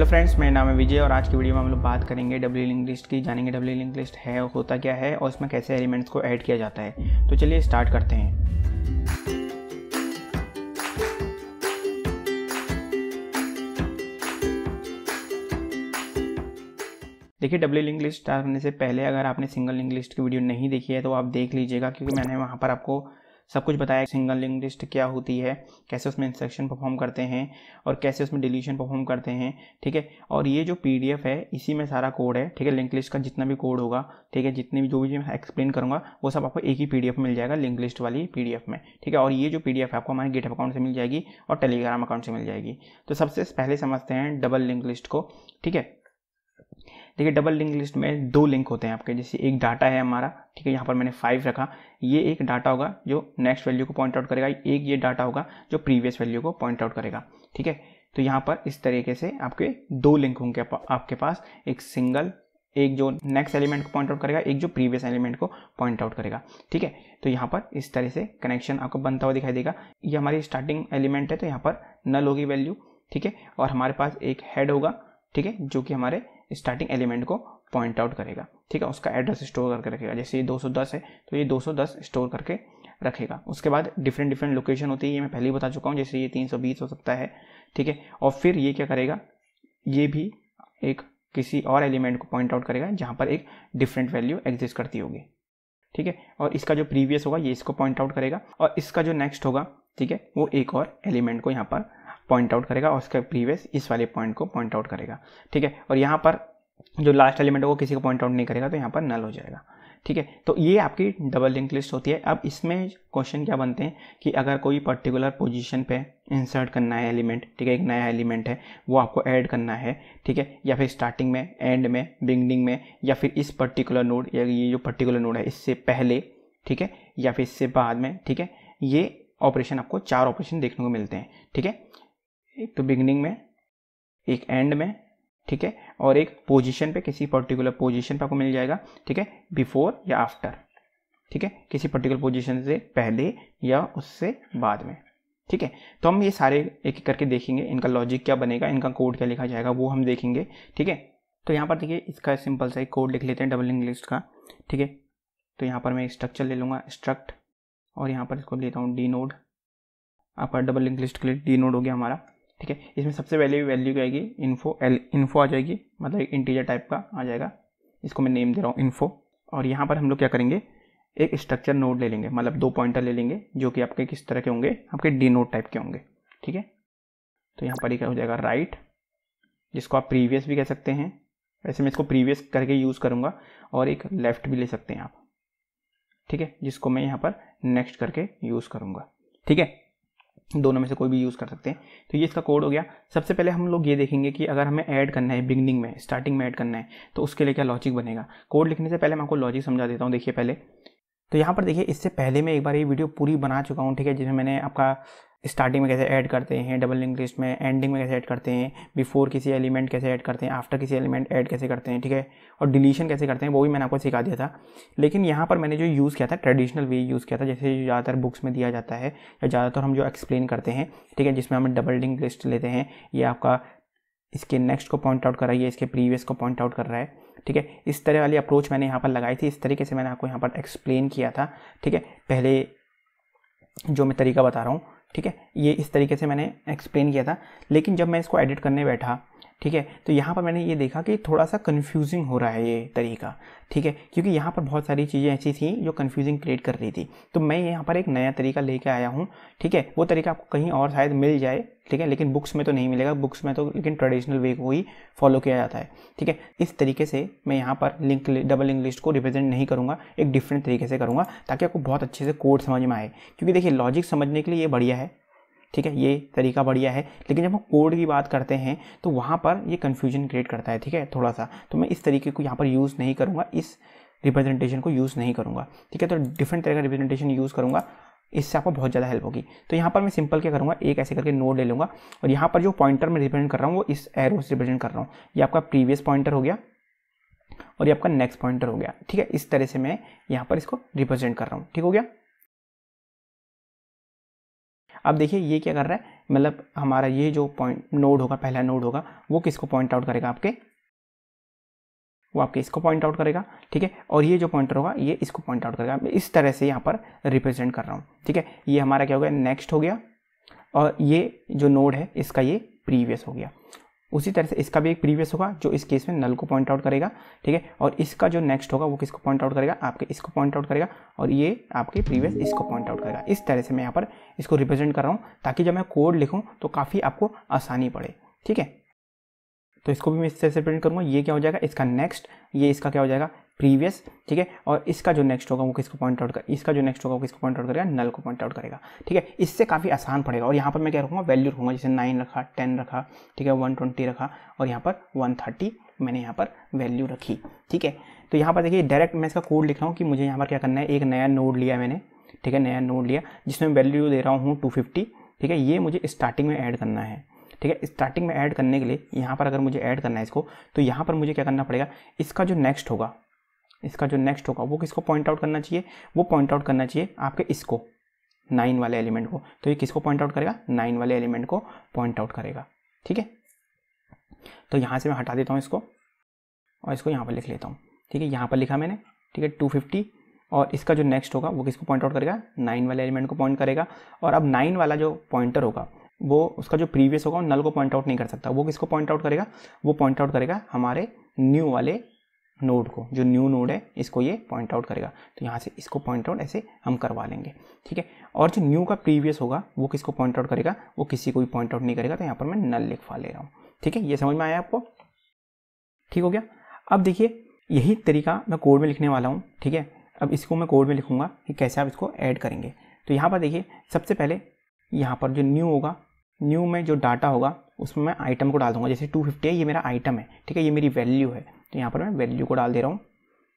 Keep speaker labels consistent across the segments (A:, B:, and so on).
A: Hello friends मेरा नाम है विजय और आज की वीडियो में हम लोग बात करेंगे डब्ल्यू लिंक लिस्ट की जानेंगे डब्ल्यू लिंक लिस्ट है होता क्या है और इसमें कैसे एलिमेंट्स को ऐड किया जाता है तो चलिए स्टार्ट करते हैं देखिए डब्ल्यू लिंक लिस्ट स्टार्ट करने से पहले अगर आपने सिंगल लिंक लिस्ट की वीडियो नहीं देखी है तो आप देख लीजिएगा क्योंकि मैंने वहाँ पर आपको सब कुछ बताया सिंगल लिंक लिस्ट क्या होती है कैसे उसमें इंस्ट्रक्शन परफॉर्म करते हैं और कैसे उसमें डिलीशन परफॉर्म करते हैं ठीक है और ये जो पी है इसी में सारा कोड है ठीक है लिंक लिस्ट का जितना भी कोड होगा ठीक है जितनी भी जो भी मैं एक्सप्लेन करूँगा वो सब आपको एक ही पी मिल जाएगा लिंक लिस्ट वाली पी में ठीक है और ये जो पी है आपको हमारे गेटअप अकाउंट से मिल जाएगी और टेलीग्राम अकाउंट से मिल जाएगी तो सबसे पहले समझते हैं डबल लिंक लिस्ट को ठीक है ठीक है डबल लिंक लिस्ट में दो लिंक होते हैं आपके जैसे एक डाटा है हमारा ठीक है यहाँ पर मैंने फाइव रखा ये एक डाटा होगा जो नेक्स्ट वैल्यू को पॉइंट आउट करेगा एक ये डाटा होगा जो प्रीवियस वैल्यू को पॉइंट आउट करेगा ठीक है तो यहाँ पर इस तरीके से आपके दो लिंक होंगे आपके पास एक सिंगल एक जो नेक्स्ट एलिमेंट को पॉइंट आउट करेगा एक जो प्रीवियस एलिमेंट को पॉइंट आउट करेगा ठीक है तो यहाँ पर इस तरह से कनेक्शन आपको बनता हुआ दिखाई देगा ये हमारी स्टार्टिंग एलिमेंट है तो यहाँ पर नल होगी वैल्यू ठीक है और हमारे पास एक हेड होगा ठीक है जो कि हमारे स्टार्टिंग एलिमेंट को पॉइंट आउट करेगा ठीक है उसका एड्रेस स्टोर करके रखेगा जैसे ये 210 है तो ये 210 स्टोर करके रखेगा उसके बाद डिफरेंट डिफरेंट लोकेशन होती है ये मैं पहले ही बता चुका हूँ जैसे ये 320 हो सकता है ठीक है और फिर ये क्या करेगा ये भी एक किसी और एलिमेंट को पॉइंट आउट करेगा जहाँ पर एक डिफरेंट वैल्यू एग्जिस्ट करती होगी ठीक है और इसका जो प्रीवियस होगा ये इसको पॉइंट आउट करेगा और इसका जो नेक्स्ट होगा ठीक है वो एक और एलिमेंट को यहाँ पर पॉइंट आउट करेगा और उसका प्रीवियस इस वाले पॉइंट को पॉइंट आउट करेगा ठीक है और यहाँ पर जो लास्ट एलिमेंट होगा किसी को पॉइंट आउट नहीं करेगा तो यहाँ पर नल हो जाएगा ठीक है तो ये आपकी डबल लिंक लिस्ट होती है अब इसमें क्वेश्चन क्या बनते हैं कि अगर कोई पर्टिकुलर पोजीशन पे इंसर्ट करना है एलिमेंट ठीक है एक नया एलिमेंट है वो आपको ऐड करना है ठीक है या फिर स्टार्टिंग में एंड में बिगनिंग में या फिर इस पर्टिकुलर नोड या ये जो पर्टिकुलर नोड है इससे पहले ठीक है या फिर इससे बाद में ठीक है ये ऑपरेशन आपको चार ऑपरेशन देखने को मिलते हैं ठीक है एक तो बिगनिंग में एक एंड में ठीक है और एक पोजीशन पे किसी पर्टिकुलर पोजीशन पे आपको मिल जाएगा ठीक है बिफोर या आफ्टर ठीक है किसी पर्टिकुलर पोजीशन से पहले या उससे बाद में ठीक है तो हम ये सारे एक एक करके देखेंगे इनका लॉजिक क्या बनेगा इनका कोड क्या लिखा जाएगा वो हम देखेंगे ठीक है तो यहाँ पर देखिए इसका सिंपल सा एक कोड लिख लेते हैं डबल लिंक लिस्ट का ठीक है तो यहाँ पर मैं स्ट्रक्चर ले लूँगा स्ट्रक्ट और यहाँ पर इसको लेता हूँ डी नोड आप डबल लिंक लिस्ट के लिए डी नोड हो गया हमारा ठीक है इसमें सबसे पहले वैल्यू क्या आएगी इन्फो एल इन्फो आ जाएगी मतलब एक इंटीजर टाइप का आ जाएगा इसको मैं नेम दे रहा हूँ इन्फो और यहाँ पर हम लोग क्या करेंगे एक स्ट्रक्चर नोड ले लेंगे मतलब दो पॉइंटर ले लेंगे जो कि आपके किस तरह के होंगे आपके डी नोड टाइप के होंगे ठीक है तो यहाँ पर ही क्या हो जाएगा राइट जिसको आप प्रीवियस भी कह सकते हैं वैसे मैं इसको प्रीवियस करके यूज़ करूँगा और एक लेफ़्ट भी ले सकते हैं आप ठीक है जिसको मैं यहाँ पर नेक्स्ट करके यूज़ करूँगा ठीक है दोनों में से कोई भी यूज़ कर सकते हैं तो ये इसका कोड हो गया सबसे पहले हम लोग ये देखेंगे कि अगर हमें ऐड करना है बिगनिंग में स्टार्टिंग में ऐड करना है तो उसके लिए क्या लॉजिक बनेगा कोड लिखने से पहले मैं आपको लॉजिक समझा देता हूँ देखिए पहले तो यहाँ पर देखिए इससे पहले मैं एक बार ये वीडियो पूरी बना चुका हूँ ठीक है जिसमें मैंने आपका स्टार्टिंग में कैसे ऐड करते हैं डबल लिंक लिस्ट में एंडिंग में कैसे ऐड करते हैं बिफोर किसी एलिमेंट कैसे ऐड करते हैं आफ्टर किसी एलिमेंट ऐड कैसे करते हैं ठीक है और डिलीशन कैसे करते हैं वो भी मैंने आपको सिखा दिया था लेकिन यहाँ पर मैंने जो यूज़ किया था ट्रेडिशनल वे यूज़ किया था जैसे ज़्यादातर बुक्स में दिया जाता है या ज़्यादातर हम जो एक्सप्लेन करते हैं ठीक है जिसमें हम डबल लिंक लिस्ट लेते हैं ये आपका इसके नेक्स्ट को पॉइंट आउट कर रहा है या इसके प्रीवियस को पॉइंट आउट कर रहा है ठीक है इस तरह वाली अप्रोच मैंने यहाँ पर लगाई थी इस तरीके से मैंने आपको यहाँ पर एक्सप्लेन किया था ठीक है पहले जो मैं तरीका बता रहा हूँ ठीक है ये इस तरीके से मैंने एक्सप्लेन किया था लेकिन जब मैं इसको एडिट करने बैठा ठीक है तो यहाँ पर मैंने ये देखा कि थोड़ा सा कन्फ्यूजिंग हो रहा है ये तरीका ठीक है क्योंकि यहाँ पर बहुत सारी चीज़ें ऐसी थी जो कन्फ्यूजिंग क्रिएट कर रही थी तो मैं यहाँ पर एक नया तरीका लेके आया हूँ ठीक है वो तरीका आपको कहीं और शायद मिल जाए ठीक है लेकिन बुक्स में तो नहीं मिलेगा बुक्स में तो लेकिन ट्रेडिशनल वे को ही फॉलो किया जाता है ठीक है इस तरीके से मैं यहाँ पर लिंक डबल इंग्लिश को रिप्रेजेंट नहीं करूँगा एक डिफरेंट तरीके से करूँगा ताकि आपको बहुत अच्छे से कोड समझ में आए क्योंकि देखिए लॉजिक समझने के लिए ये बढ़िया है ठीक है ये तरीका बढ़िया है लेकिन जब हम कोड की बात करते हैं तो वहाँ पर ये कन्फ्यूजन क्रिएट करता है ठीक है थोड़ा सा तो मैं इस तरीके को यहाँ पर यूज़ नहीं करूँगा इस रिप्रेजेंटेशन को यूज़ नहीं करूँगा ठीक है तो डिफरेंट तरह का रिप्रेजेंटेशन यूज़ करूँगा इससे आपको बहुत ज़्यादा हेल्प होगी तो यहाँ पर मैं सिंपल क्या करूँगा एक ऐसे करके नोड ले लूँगा और यहाँ पर जो पॉइंटर मैं रिप्रेजेंट कर रहा हूँ वो इस एरो से रिप्रेजेंट कर रहा हूँ ये आपका प्रीवियस पॉइंटर हो गया और ये आपका नेक्स्ट पॉइंटर हो गया ठीक है इस तरह से मैं यहाँ पर इसको रिप्रेजेंट कर रहा हूँ ठीक हो गया अब देखिए ये क्या कर रहा है मतलब हमारा ये जो पॉइंट नोड होगा पहला नोड होगा वो किसको पॉइंट आउट करेगा आपके वो आपके इसको पॉइंट आउट करेगा ठीक है और ये जो पॉइंटर होगा ये इसको पॉइंट आउट करेगा मैं इस तरह से यहाँ पर रिप्रेजेंट कर रहा हूँ ठीक है ये हमारा क्या हो गया नेक्स्ट हो गया और ये जो नोड है इसका ये प्रीवियस हो गया उसी तरह से इसका भी एक प्रीवियस होगा जो इस केस में नल को पॉइंट आउट करेगा ठीक है और इसका जो नेक्स्ट होगा वो किसको पॉइंट आउट करेगा आपके इसको पॉइंट आउट करेगा और ये आपके प्रीवियस इसको पॉइंट आउट करेगा इस तरह से मैं यहाँ पर इसको रिप्रेजेंट कर रहा हूँ ताकि जब मैं कोड लिखूँ तो काफ़ी आपको आसानी पड़े ठीक है तो इसको भी मैं इस तरह से प्रिंट करूँगा ये क्या हो जाएगा इसका नेक्स्ट ये इसका क्या हो जाएगा प्रीवियस ठीक है और इसका जो नेक्स्ट होगा वो किसको पॉइंट आउट कर इसका जो नेक्स्ट होगा वो किसको पॉइंट आउट करेगा नल को पॉइंट आउट करेगा ठीक है इससे काफ़ी आसान पड़ेगा और यहाँ पर मैं क्या रखूँगा वैल्यू रखूँगा जैसे नाइन रखा टेन रखा ठीक है वन ट्वेंटी रखा और यहाँ पर वन थर्टी मैंने यहाँ पर वैल्यू रखी ठीक है तो यहाँ पर देखिए डायरेक्ट मैं इसका कोड लिख रहा हूँ कि मुझे यहाँ पर क्या करना है एक नया नोड लिया मैंने ठीक है नया नोड लिया जिसमें वैल्यू दे रहा हूँ टू ठीक है ये मुझे स्टार्टिंग में ऐड करना है ठीक है स्टार्टिंग में ऐड करने के लिए यहाँ पर अगर मुझे ऐड करना है इसको तो यहाँ पर मुझे क्या करना पड़ेगा इसका जो नेक्स्ट होगा इसका जो नेक्स्ट होगा वो किसको पॉइंट आउट करना चाहिए वो पॉइंट आउट करना चाहिए आपके इसको नाइन वाले एलिमेंट को तो ये किसको पॉइंट आउट करेगा नाइन वाले एलिमेंट को पॉइंट आउट करेगा ठीक है तो यहाँ से मैं हटा देता हूँ इसको और इसको यहाँ पर लिख लेता हूँ ठीक है यहाँ पर लिखा मैंने ठीक है टू फिफ्टी और इसका जो नेक्स्ट होगा वो किसको पॉइंट आउट करेगा नाइन वाले एलिमेंट को पॉइंट करेगा और अब नाइन वाला जो पॉइंटर होगा वो उसका जो प्रीवियस होगा वो नल को पॉइंट आउट नहीं कर सकता वो किसको पॉइंट आउट करेगा वो पॉइंट आउट करेगा हमारे न्यू वाले नोड को जो न्यू नोड है इसको ये पॉइंट आउट करेगा तो यहाँ से इसको पॉइंट आउट ऐसे हम करवा लेंगे ठीक है और जो न्यू का प्रीवियस होगा वो किसको पॉइंट आउट करेगा वो किसी को भी पॉइंट आउट नहीं करेगा तो यहाँ पर मैं नल लिखवा ले रहा हूँ ठीक है ये समझ में आया आपको ठीक हो गया अब देखिए यही तरीका मैं कोड में लिखने वाला हूँ ठीक है अब इसको मैं कोड में लिखूँगा कि कैसे आप इसको ऐड करेंगे तो यहाँ पर देखिए सबसे पहले यहाँ पर जो न्यू होगा न्यू में जो डाटा होगा उसमें मैं आइटम को डाल दूँगा जैसे टू फिफ्टी है ये मेरा आइटम है ठीक है ये मेरी वैल्यू है तो यहाँ पर मैं वैल्यू को डाल दे रहा हूँ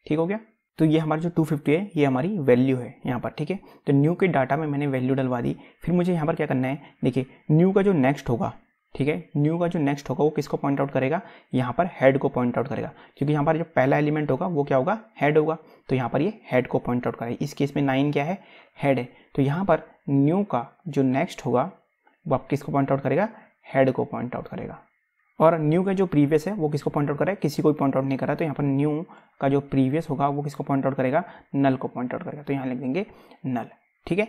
A: ठीक हो गया तो ये हमारा जो 250 है ये हमारी वैल्यू है यहाँ पर ठीक है तो न्यू के डाटा में मैंने वैल्यू डलवा दी फिर मुझे यहाँ पर क्या करना है देखिए न्यू का जो नेक्स्ट होगा ठीक है न्यू का जो नेक्स्ट होगा वो किसको पॉइंट आउट करेगा यहाँ पर हेड को पॉइंट आउट करेगा क्योंकि यहाँ पर जो पहला एलिमेंट होगा वो क्या होगा हेड होगा तो यहाँ पर ये हेड को पॉइंट आउट करेगा इस केस में नाइन क्या है हेड है तो यहाँ पर न्यू का जो नेक्स्ट होगा वो आप किसको पॉइंट आउट करेगा हेड को पॉइंट आउट करेगा और न्यू का जो प्रीवियस है वो किसको पॉइंट आउट करेगा किसी को भी पॉइंट आउट नहीं करा तो यहाँ पर न्यू का जो प्रीवियस होगा वो किसको पॉइंट आउट करेगा नल को पॉइंट आउट करेगा तो यहाँ लिख देंगे नल ठीक है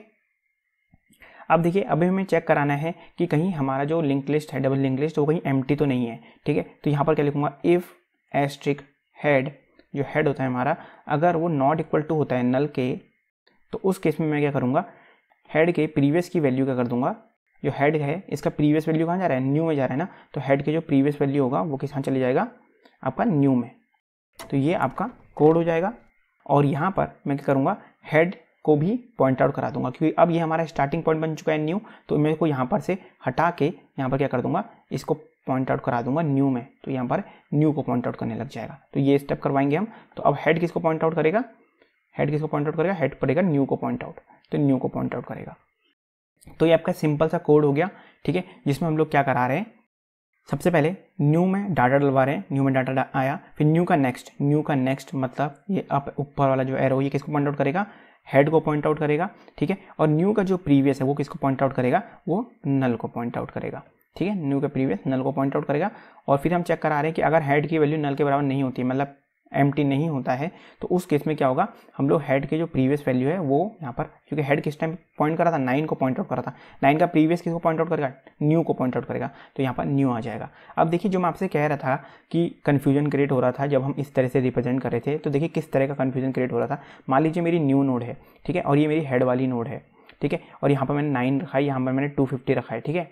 A: अब देखिए अभी हमें चेक कराना है कि कहीं हमारा जो लिंक लिस्ट है डबल लिंक लिस्ट वो कहीं एम तो नहीं है ठीक है तो यहाँ पर क्या लिखूंगा इफ़ एस्ट्रिक हेड जो हेड होता है हमारा अगर वो नॉट इक्वल टू होता है नल के तो उस केस में मैं क्या करूँगा हेड के प्रीवियस की वैल्यू क्या कर दूंगा जो हेड है इसका प्रीवियस वैल्यू कहाँ जा रहा है न्यू में जा रहा है ना तो हेड के जो प्रीवियस वैल्यू होगा वो किस चले जाएगा आपका न्यू में तो ये आपका कोड हो जाएगा और यहाँ पर मैं क्या करूँगा हेड को भी पॉइंट आउट करा दूंगा क्योंकि अब ये हमारा स्टार्टिंग पॉइंट बन चुका है न्यू तो मेरे को यहाँ पर से हटा के यहाँ पर क्या कर दूंगा इसको पॉइंट आउट करा दूंगा न्यू में तो यहाँ पर न्यू को पॉइंट आउट करने लग जाएगा तो ये स्टेप करवाएंगे हम तो अब हेड किसको पॉइंट आउट करेगा हेड किसको पॉइंट आउट करेगा हेड पड़ेगा न्यू को पॉइंट आउट तो न्यू को पॉइंट आउट करेगा तो ये आपका सिंपल सा कोड हो गया ठीक है जिसमें हम लोग क्या करा रहे हैं सबसे पहले न्यू में डाटा डलवा रहे हैं न्यू में डाटा आया फिर न्यू का नेक्स्ट न्यू का नेक्स्ट मतलब ये आप ऊपर वाला जो एरो ये किसको पॉइंट आउट करेगा हेड को पॉइंट आउट करेगा ठीक है और न्यू का जो प्रीवियस है वो किसको पॉइंट आउट करेगा वो नल को पॉइंट आउट करेगा ठीक है न्यू का प्रीवियस नल को पॉइंट आउट करेगा और फिर हम चेक करा रहे हैं कि अगर हेड की वैल्यू नल के बराबर नहीं होती मतलब एम नहीं होता है तो उस केस में क्या होगा हम लोग हेड के जो प्रीवियस वैल्यू है वो यहाँ पर क्योंकि हेड किस टाइम पॉइंट करा था नाइन को पॉइंट आउट करा था नाइन का प्रीवियस किसको पॉइंट आउट करेगा न्यू को पॉइंट आउट करेगा तो यहाँ पर न्यू आ जाएगा अब देखिए जो मैं आपसे कह रहा था कि कन्फ्यूजन क्रिएट हो रहा था जब हम इस तरह से रिप्रेजेंट कर रहे थे तो देखिए किस तरह का कन्फ्यूजन क्रिएट हो रहा था मान लीजिए मेरी न्यू नोड है ठीक है और ये मेरी हेड वाली नोड है ठीक है और यहाँ पर मैंने नाइन रखा है यहाँ पर मैंने टू फिफ्टी रखा है ठीक है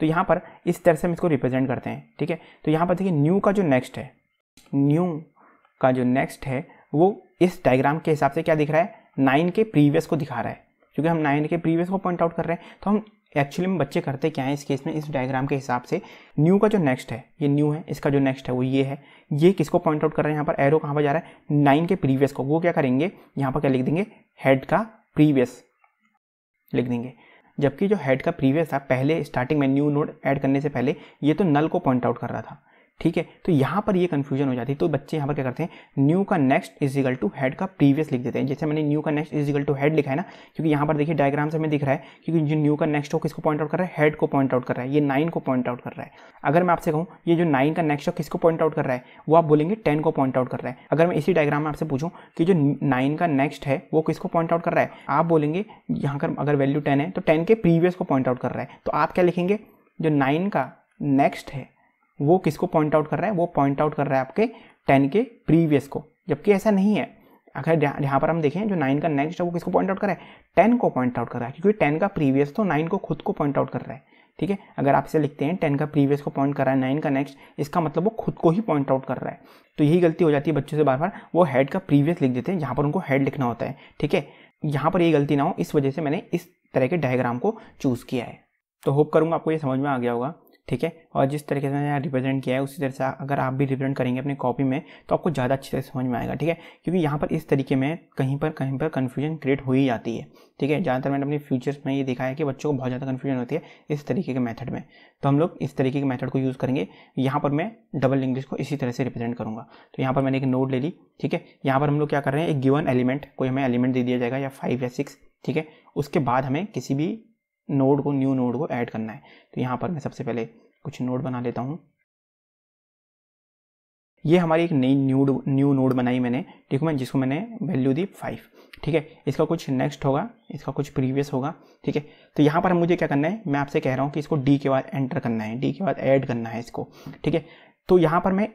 A: तो यहाँ पर इस तरह से हम इसको रिप्रेजेंट करते हैं ठीक है तो यहाँ पर देखिए न्यू का जो नेक्स्ट है न्यू का जो नेक्स्ट है वो इस डायग्राम के हिसाब से क्या दिख रहा है नाइन के प्रीवियस को दिखा रहा है क्योंकि हम नाइन के प्रीवियस को पॉइंट आउट कर रहे हैं तो हम एक्चुअली में बच्चे करते क्या है इस केस में इस डायग्राम के हिसाब से न्यू का जो नेक्स्ट है ये न्यू है इसका जो नेक्स्ट है वो ये है ये किसको पॉइंट आउट कर रहे हैं यहाँ पर एरो कहाँ पर जा रहा है नाइन के प्रीवियस को वो क्या करेंगे यहाँ पर क्या लिख देंगे हेड का प्रीवियस लिख देंगे जबकि जो हेड का प्रीवियस था पहले स्टार्टिंग में न्यू नोड ऐड करने से पहले ये तो नल को पॉइंट आउट कर रहा था ठीक है तो यहाँ पर ये कन्फ्यूजन हो जाती है तो बच्चे यहाँ पर क्या करते हैं न्यू का नेक्स्ट इजिकल टू हेड का प्रीवियस लिख देते हैं जैसे मैंने न्यू का नेक्स्ट इजिकल टू हेड लिखा है ना क्योंकि यहाँ पर देखिए डायग्राम से हमें दिख रहा है क्योंकि जो न्यू का नेक्स्ट हो किसको पॉइंट आउट कर रहा है हेड को पॉइंट आउट कर रहा है ये नाइन को पॉइंट आउट कर रहा है अगर मैं आपसे कहूँ ये जो नाइन का नेक्स्ट हो किसको पॉइंट आउट कर रहा है वो आप बोलेंगे टेन को पॉइंट आउट कर रहा है अगर मैं इसी डायग्राम में आपसे पूछूँ कि जो नाइन का नेक्स्ट है वो किसको पॉइंट आउट कर रहा है आप बोलेंगे यहाँ पर अगर वैल्यू टेन है तो टेन के प्रीवियस को पॉइंट आउट कर रहा है तो आप क्या लिखेंगे जो नाइन का नेक्स्ट है वो किसको पॉइंट आउट कर रहा है वो पॉइंट आउट कर रहा है आपके टेन के प्रीवियस को जबकि ऐसा नहीं है अगर यहाँ पर हम देखें जो नाइन का नेक्स्ट है वो किसको पॉइंट आउट कर रहा है टेन को पॉइंट आउट कर रहा है क्योंकि टेन का प्रीवियस तो नाइन को खुद को पॉइंट आउट कर रहा है ठीक है अगर आप इसे लिखते हैं टेन का प्रीवियस को पॉइंट कर रहा है नाइन का नेक्स्ट इसका मतलब वो खुद को ही पॉइंट आउट कर रहा है तो यही गलती हो जाती है बच्चों से बार बार वो हेड का प्रीवियस लिख देते हैं जहाँ पर उनको हेड लिखना होता है ठीक है यहाँ पर ये गलती ना हो इस वजह से मैंने इस तरह के डायग्राम को चूज़ किया है तो होप करूँगा आपको ये समझ में आ गया होगा ठीक है और जिस तरीके से मैंने यहाँ रिप्रेजेंट किया है उसी तरह से अगर आप भी रिप्रेजेंट करेंगे अपनी कॉपी में तो आपको ज़्यादा अच्छे से समझ में आएगा ठीक है क्योंकि यहाँ पर इस तरीके में कहीं पर कहीं पर कन्फ्यूजन क्रिएट हो ही जाती है ठीक है ज़्यादातर मैंने अपने फ्यूचर्स में ये दिखाया है कि बच्चों को बहुत ज़्यादा कन्फ्यूजन होती है इस तरीके के मैथड में तो हम लोग इस तरीके के मैथड को यूज़ करेंगे यहाँ पर मैं डबल इंग्लिश को इसी तरह से रिप्रेजेंट करूँगा तो यहाँ पर मैंने एक नोट ले ली ठीक है यहाँ पर हम लोग क्या कर रहे हैं एक गिवन एलिमेंट कोई हमें एलिमेंट दे दिया जाएगा या फाइव या सिक्स ठीक है उसके बाद हमें किसी भी नोड को न्यू नोड को ऐड करना है तो यहाँ पर मैं सबसे पहले कुछ नोड बना लेता हूँ ये हमारी एक नई न्यू न्यू नोड बनाई मैंने ठीक है मैं जिसको मैंने वैल्यू दी फाइव ठीक है इसका कुछ नेक्स्ट होगा इसका कुछ प्रीवियस होगा ठीक है तो यहाँ पर मुझे क्या करना है मैं आपसे कह रहा हूँ कि इसको डी के बाद एंटर करना है डी के बाद ऐड करना है इसको ठीक है तो यहाँ पर मैं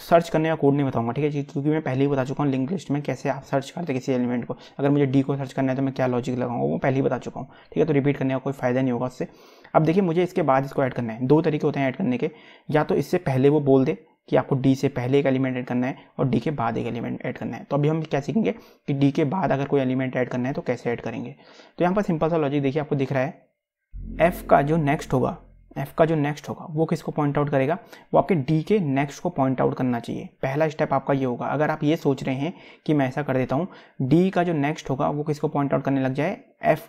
A: सर्च करने का कोड नहीं बताऊंगा ठीक है जी क्योंकि मैं पहले ही बता चुका हूँ लिंक लिस्ट में कैसे आप सर्च करते किसी एलिमेंट को अगर मुझे डी को सर्च करना है तो मैं क्या लॉजिक लगाऊंगा वो पहले ही बता चुका हूँ ठीक है तो रिपीट करने का कोई फ़ायदा नहीं होगा उससे अब देखिए मुझे इसके बाद इसको ऐड करना है दो तरीके होते हैं ऐड करने के या तो इससे पहले वो बोल दे कि आपको डी से पहले एक एलिमेंट ऐड करना है और डी के बाद एक एलिमेंट ऐड करना है तो अभी हम क्या सीखेंगे कि डी के बाद अगर कोई एलिमेंट ऐड करना है तो कैसे ऐड करेंगे तो यहाँ पर सिंपल सा लॉजिक देखिए आपको दिख रहा है एफ़ का जो नेक्स्ट होगा एफ का जो नेक्स्ट होगा वो किसको पॉइंट आउट करेगा वो आपके डी के नेक्स्ट को पॉइंट आउट करना चाहिए पहला स्टेप आपका ये होगा अगर आप ये सोच रहे हैं कि मैं ऐसा कर देता हूँ डी का जो नेक्स्ट होगा वो किसको पॉइंट आउट करने लग जाए एफ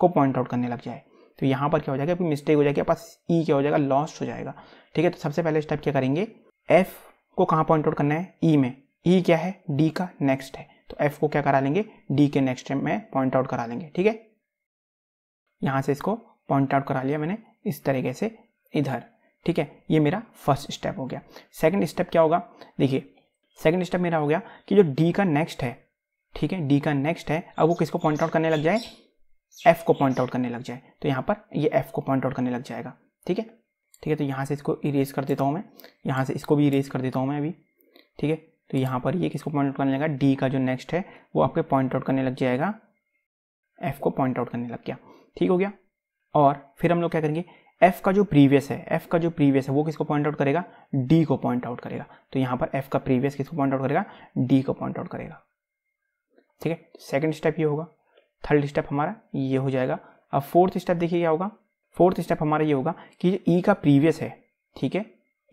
A: को पॉइंट आउट करने लग जाए तो यहाँ पर क्या हो जाएगा आपकी मिस्टेक हो जाएगी आपका ई e क्या हो जाएगा लॉस्ट हो जाएगा ठीक है तो सबसे पहले स्टेप क्या करेंगे एफ को कहाँ पॉइंट आउट करना है ई e में ई e क्या है डी का नेक्स्ट है तो एफ को क्या करा लेंगे डी के नेक्स्ट में पॉइंट आउट करा लेंगे ठीक है यहाँ से इसको पॉइंट आउट करा लिया मैंने इस तरीके से इधर ठीक है ये मेरा फर्स्ट स्टेप हो गया सेकंड स्टेप क्या होगा देखिए सेकंड स्टेप मेरा हो गया कि जो डी का नेक्स्ट है ठीक है डी का नेक्स्ट है अब वो किसको पॉइंट आउट करने लग जाए एफ को पॉइंट आउट करने लग जाए तो यहाँ पर ये एफ को पॉइंट आउट करने लग जाएगा ठीक है ठीक है तो यहाँ से इसको इरेज कर देता हूँ मैं यहाँ से इसको भी इरेज कर देता हूँ मैं अभी ठीक है तो यहाँ पर ये किसको पॉइंट आउट करने लगा डी का जो नेक्स्ट है वो आपके पॉइंट आउट करने लग जाएगा एफ को पॉइंट आउट करने लग गया ठीक हो गया और फिर हम लोग क्या करेंगे एफ का जो प्रीवियस है एफ का जो प्रीवियस है वो किसको पॉइंट आउट करेगा डी को पॉइंट आउट करेगा तो यहां पर एफ का प्रीवियस किसको पॉइंट आउट करेगा डी को पॉइंट आउट करेगा ठीक है सेकेंड स्टेप ये होगा थर्ड स्टेप हमारा ये हो जाएगा अब फोर्थ स्टेप देखिए क्या होगा फोर्थ स्टेप हमारा ये होगा कि जो ई e का प्रीवियस है ठीक है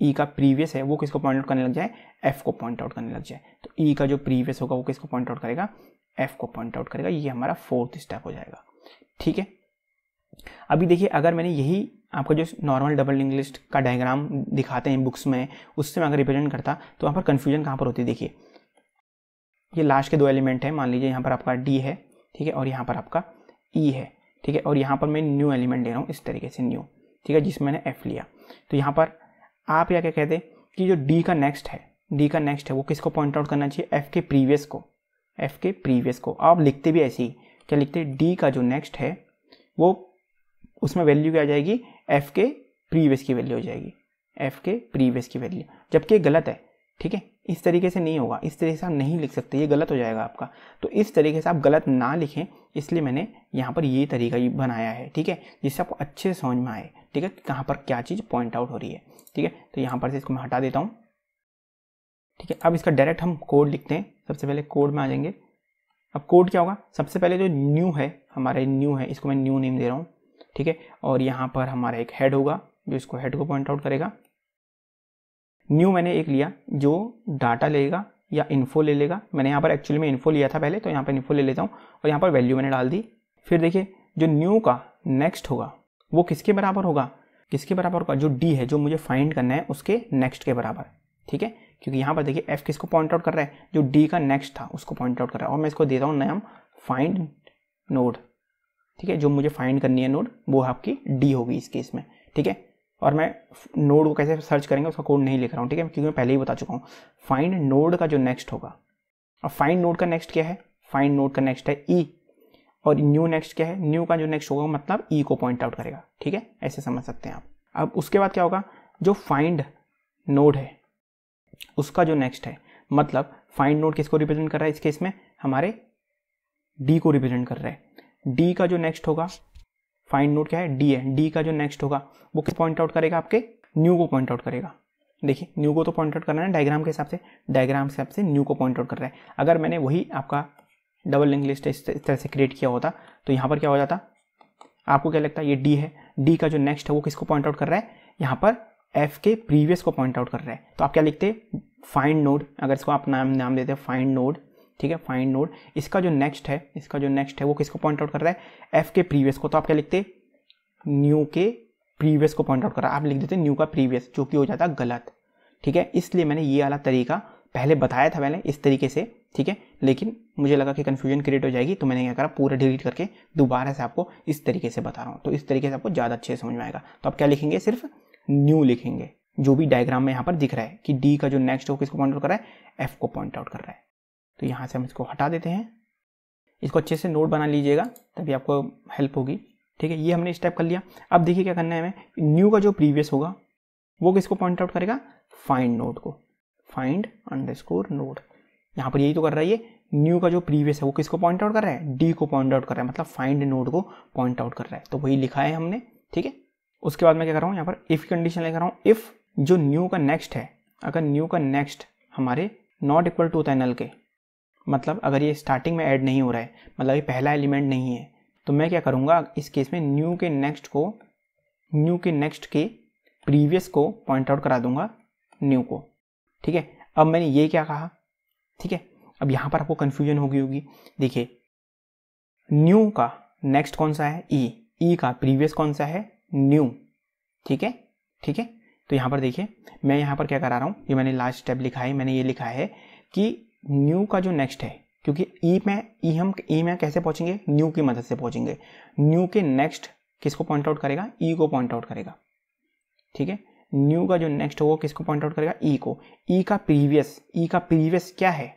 A: ई e का प्रीवियस है वो किसको पॉइंट आउट करने लग जाए एफ को पॉइंट आउट करने लग जाए तो ई e का जो प्रीवियस होगा वो किसको पॉइंट आउट करेगा एफ को पॉइंट आउट करेगा ये हमारा फोर्थ स्टेप हो जाएगा ठीक है अभी देखिए अगर मैंने यही आपका जो नॉर्मल डबल लिंक लिस्ट का डायग्राम दिखाते हैं बुक्स में उससे मैं अगर रिप्रेजेंट करता तो वहाँ पर कन्फ्यूजन कहाँ पर होती देखिए ये लास्ट के दो एलिमेंट है मान लीजिए यहाँ पर आपका डी है ठीक है और यहाँ पर आपका ई e है ठीक है और यहाँ पर मैं न्यू एलिमेंट दे रहा हूँ इस तरीके से न्यू ठीक है जिसमें मैंने एफ लिया तो यहाँ पर आप या क्या कहते कि जो डी का नेक्स्ट है डी का नेक्स्ट है वो किसको पॉइंट आउट करना चाहिए एफ के प्रीवियस को एफ के प्रीवियस को आप लिखते भी ऐसे ही क्या लिखते डी का जो नेक्स्ट है वो उसमें वैल्यू क्या आ जाएगी एफ के प्रीवियस की वैल्यू हो जाएगी एफ के प्रीवियस की वैल्यू जबकि गलत है ठीक है इस तरीके से नहीं होगा इस तरीके से आप नहीं लिख सकते ये गलत हो जाएगा आपका तो इस तरीके से आप गलत ना लिखें इसलिए मैंने यहाँ पर ये तरीका ही बनाया है ठीक है जिससे आपको अच्छे से समझ में आए ठीक है कहाँ पर क्या चीज़ पॉइंट आउट हो रही है ठीक है तो यहाँ पर से इसको मैं हटा देता हूँ ठीक है अब इसका डायरेक्ट हम कोड लिखते हैं सबसे पहले कोड में आ जाएंगे अब कोड क्या होगा सबसे पहले जो न्यू है हमारे न्यू है इसको मैं न्यू नेम दे रहा हूँ ठीक है और यहाँ पर हमारा एक हेड होगा जो इसको हेड को पॉइंट आउट करेगा न्यू मैंने एक लिया जो डाटा लेगा या इन्फो ले लेगा मैंने यहाँ पर एक्चुअली में इन्फो लिया था पहले तो यहाँ पर इन्फो ले लेता हूँ और यहाँ पर वैल्यू मैंने डाल दी फिर देखिए जो न्यू का नेक्स्ट होगा वो किसके बराबर होगा किसके बराबर होगा जो डी है जो मुझे फाइंड करना है उसके नेक्स्ट के बराबर ठीक है क्योंकि यहाँ पर देखिए एफ किसको पॉइंट आउट कर रहा है जो डी का नेक्स्ट था उसको पॉइंट आउट कर रहा है और मैं इसको देता हूँ नया फाइंड नोड ठीक है जो मुझे फाइंड करनी है नोड वो आपकी डी होगी इस केस में ठीक है और मैं नोड को कैसे सर्च करेंगे उसका कोड नहीं लिख रहा हूँ ठीक है क्योंकि मैं पहले ही बता चुका हूँ फाइंड नोड का जो नेक्स्ट होगा और फाइंड नोड का नेक्स्ट क्या है फाइंड नोड का नेक्स्ट है ई e. और न्यू नेक्स्ट क्या है न्यू का जो नेक्स्ट होगा मतलब ई e को पॉइंट आउट करेगा ठीक है ऐसे समझ सकते हैं आप अब उसके बाद क्या होगा जो फाइंड नोड है उसका जो नेक्स्ट है मतलब फाइंड नोड किसको रिप्रेजेंट कर रहा है इस केस में हमारे डी को रिप्रेजेंट कर रहा है डी का जो नेक्स्ट होगा फाइंड नोट क्या है डी है डी का जो नेक्स्ट होगा वो क्या पॉइंट आउट करेगा आपके न्यू को पॉइंट आउट करेगा देखिए न्यू को तो पॉइंट आउट करना है डायग्राम के हिसाब से डायग्राम के हिसाब से न्यू को पॉइंट आउट कर रहा है अगर मैंने वही आपका डबल लिंक लिस्ट इस तरह से क्रिएट किया होता तो यहाँ पर क्या हो जाता आपको क्या लगता है ये डी है डी का जो नेक्स्ट है वो किसको पॉइंट आउट कर रहा है यहाँ पर एफ के प्रीवियस को पॉइंट आउट कर रहा है तो आप क्या लिखते हैं फाइंड नोड अगर इसको आप नाम नाम देते हैं फाइंड नोड ठीक है फाइंड नोड इसका जो नेक्स्ट है इसका जो नेक्स्ट है वो किसको पॉइंट आउट कर रहा है एफ के प्रीवियस को तो आप क्या लिखते न्यू के प्रीवियस को पॉइंट आउट कर रहा है आप लिख देते न्यू का प्रीवियस जो कि हो जाता गलत ठीक है इसलिए मैंने ये वाला तरीका पहले बताया था मैंने इस तरीके से ठीक है लेकिन मुझे लगा कि कन्फ्यूजन क्रिएट हो जाएगी तो मैंने क्या करा पूरा डिलीट करके दोबारा से आपको इस तरीके से बता रहा हूँ तो इस तरीके से आपको ज़्यादा अच्छे समझ में आएगा तो आप क्या लिखेंगे सिर्फ न्यू लिखेंगे जो भी डायग्राम में यहाँ पर दिख रहा है कि डी का जो नेक्स्ट हो किसको पॉइंट आउट कर रहा है एफ को पॉइंट आउट कर रहा है तो यहाँ से हम इसको हटा देते हैं इसको अच्छे से नोट बना लीजिएगा तभी आपको हेल्प होगी ठीक है ये हमने स्टेप कर लिया अब देखिए क्या करना है हमें न्यू का जो प्रीवियस होगा वो किसको पॉइंट आउट करेगा फाइंड नोट को फाइंड अंडर स्कोर नोट यहाँ पर यही तो कर रहा है ये न्यू का जो प्रीवियस है वो किसको पॉइंट आउट कर रहा है डी को पॉइंट आउट कर रहा है मतलब फाइंड नोट को पॉइंट आउट कर रहा है तो वही लिखा है हमने ठीक है उसके बाद मैं क्या कर रहा हूँ यहाँ पर इफ़ कंडीशन लेकर रहा हूँ इफ़ जो न्यू का नेक्स्ट है अगर न्यू का नेक्स्ट हमारे नॉट इक्वल टू होता है नल के मतलब अगर ये स्टार्टिंग में ऐड नहीं हो रहा है मतलब ये पहला एलिमेंट नहीं है तो मैं क्या करूँगा इस केस में न्यू के नेक्स्ट को न्यू के नेक्स्ट के प्रीवियस को पॉइंट आउट करा दूंगा न्यू को ठीक है अब मैंने ये क्या कहा ठीक है अब यहाँ पर आपको कन्फ्यूजन होगी होगी देखिए न्यू का नेक्स्ट कौन सा है ई e. ई e का प्रीवियस कौन सा है न्यू ठीक है ठीक है तो यहाँ पर देखिए मैं यहाँ पर क्या करा रहा हूँ ये मैंने लास्ट स्टेप लिखा है मैंने ये लिखा है कि न्यू का जो नेक्स्ट है क्योंकि ई में ई हम ई में कैसे पहुंचेंगे न्यू की मदद से पहुंचेंगे न्यू के नेक्स्ट किसको पॉइंट आउट करेगा ई को पॉइंट आउट करेगा ठीक है न्यू का जो नेक्स्ट होगा किसको पॉइंट आउट करेगा ई को ई का प्रीवियस ई का प्रीवियस क्या है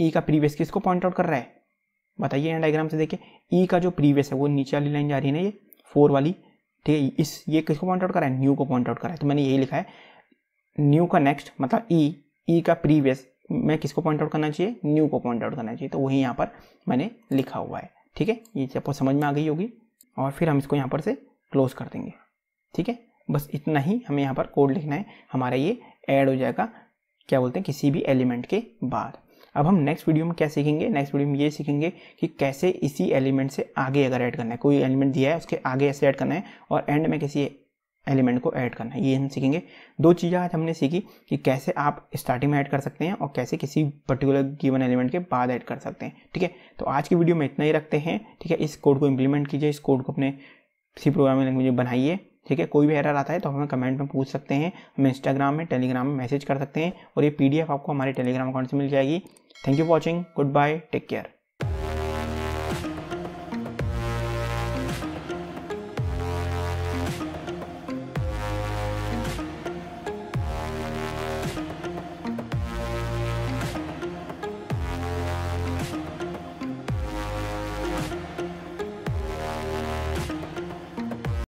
A: ई का प्रीवियस किसको पॉइंट आउट कर रहा है बताइए यहाँ डायग्राम से देखिए ई का जो प्रीवियस है वो नीचे वाली लाइन जा रही है ना ये फोर वाली ठीक है इस ये किसको पॉइंट आउट करा है न्यू को पॉइंट आउट करा है तो मैंने यही लिखा है न्यू का नेक्स्ट मतलब ई ई का प्रीवियस मैं किसको पॉइंट आउट करना चाहिए न्यू को पॉइंट आउट करना चाहिए तो वही यहाँ पर मैंने लिखा हुआ है ठीक है ये आपको समझ में आ गई होगी और फिर हम इसको यहाँ पर से क्लोज कर देंगे ठीक है बस इतना ही हमें यहाँ पर कोड लिखना है हमारा ये ऐड हो जाएगा क्या बोलते हैं किसी भी एलिमेंट के बाद अब हम नेक्स्ट वीडियो में क्या सीखेंगे नेक्स्ट वीडियो में ये सीखेंगे कि कैसे इसी एलिमेंट से आगे अगर ऐड करना है कोई एलिमेंट दिया है उसके आगे ऐसे ऐड करना है और एंड में किसी एलिमेंट को ऐड करना है ये हम सीखेंगे दो चीज़ें आज हमने सीखी कि कैसे आप स्टार्टिंग में ऐड कर सकते हैं और कैसे किसी पर्टिकुलर गिवन एलिमेंट के बाद ऐड कर सकते हैं ठीक है तो आज की वीडियो में इतना ही रखते हैं ठीक है इस कोड को इम्प्लीमेंट कीजिए इस कोड को अपने सी प्रोग्रामिंग लैंग्वेज में बनाइए ठीक है कोई भी एरर आता है तो हमें कमेंट में पूछ सकते हैं हम इंस्टाग्राम में टेलीग्राम में मैसेज कर सकते हैं और ये पी आपको हमारे टेलीग्राम अकाउंट से मिल जाएगी thank you watching goodbye take care